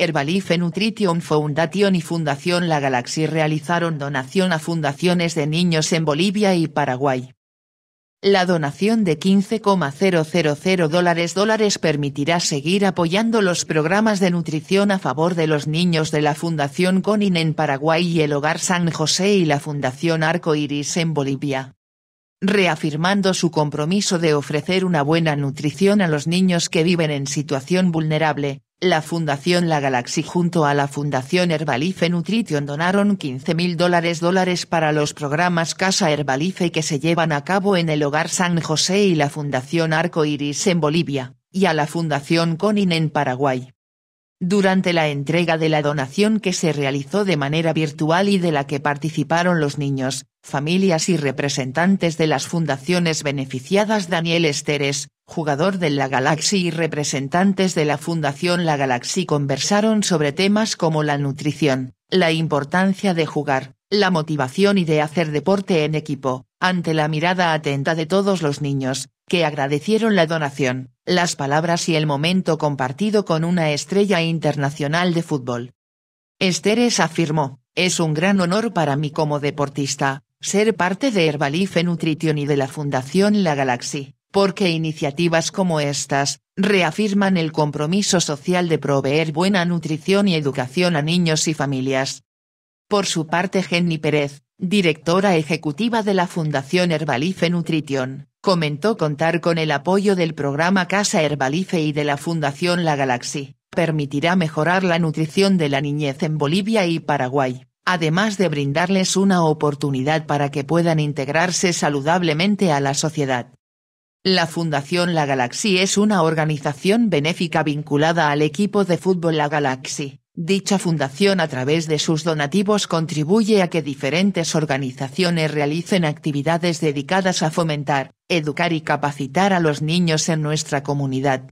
Herbalife Nutrition Foundation y Fundación La Galaxy realizaron donación a fundaciones de niños en Bolivia y Paraguay. La donación de 15,000 dólares dólares permitirá seguir apoyando los programas de nutrición a favor de los niños de la Fundación Conin en Paraguay y el Hogar San José y la Fundación Arco Iris en Bolivia. Reafirmando su compromiso de ofrecer una buena nutrición a los niños que viven en situación vulnerable, la Fundación La Galaxy junto a la Fundación Herbalife Nutrition donaron 15.000 dólares dólares para los programas Casa Herbalife que se llevan a cabo en el Hogar San José y la Fundación Arco Iris en Bolivia, y a la Fundación Conin en Paraguay. Durante la entrega de la donación que se realizó de manera virtual y de la que participaron los niños, familias y representantes de las fundaciones beneficiadas Daniel Esteres, jugador de la Galaxy y representantes de la Fundación La Galaxy conversaron sobre temas como la nutrición, la importancia de jugar, la motivación y de hacer deporte en equipo, ante la mirada atenta de todos los niños, que agradecieron la donación, las palabras y el momento compartido con una estrella internacional de fútbol. Esteres afirmó, es un gran honor para mí como deportista, ser parte de Herbalife Nutrition y de la Fundación La Galaxy porque iniciativas como estas, reafirman el compromiso social de proveer buena nutrición y educación a niños y familias. Por su parte Jenny Pérez, directora ejecutiva de la Fundación Herbalife Nutrition, comentó contar con el apoyo del programa Casa Herbalife y de la Fundación La Galaxy, permitirá mejorar la nutrición de la niñez en Bolivia y Paraguay además de brindarles una oportunidad para que puedan integrarse saludablemente a la sociedad. La Fundación La Galaxy es una organización benéfica vinculada al equipo de fútbol La Galaxy. Dicha fundación a través de sus donativos contribuye a que diferentes organizaciones realicen actividades dedicadas a fomentar, educar y capacitar a los niños en nuestra comunidad.